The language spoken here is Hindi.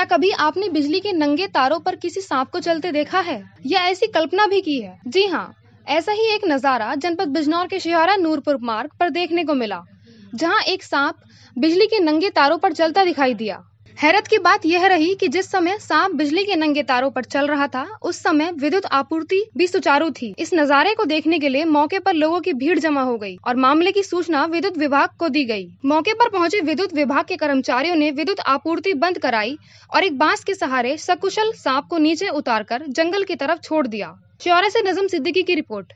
क्या कभी आपने बिजली के नंगे तारों पर किसी सांप को चलते देखा है या ऐसी कल्पना भी की है जी हाँ ऐसा ही एक नज़ारा जनपद बिजनौर के शिहारा नूरपुर मार्ग पर देखने को मिला जहाँ एक सांप बिजली के नंगे तारों पर चलता दिखाई दिया हैरत की बात यह रही कि जिस समय सांप बिजली के नंगे तारों पर चल रहा था उस समय विद्युत आपूर्ति भी सुचारू थी इस नज़ारे को देखने के लिए मौके पर लोगों की भीड़ जमा हो गई और मामले की सूचना विद्युत विभाग को दी गई मौके पर पहुंचे विद्युत विभाग के कर्मचारियों ने विद्युत आपूर्ति बंद कराई और एक बांस के सहारे सकुशल सांप को नीचे उतार जंगल की तरफ छोड़ दिया श्योरा ऐसी नजम सिद्दीकी की रिपोर्ट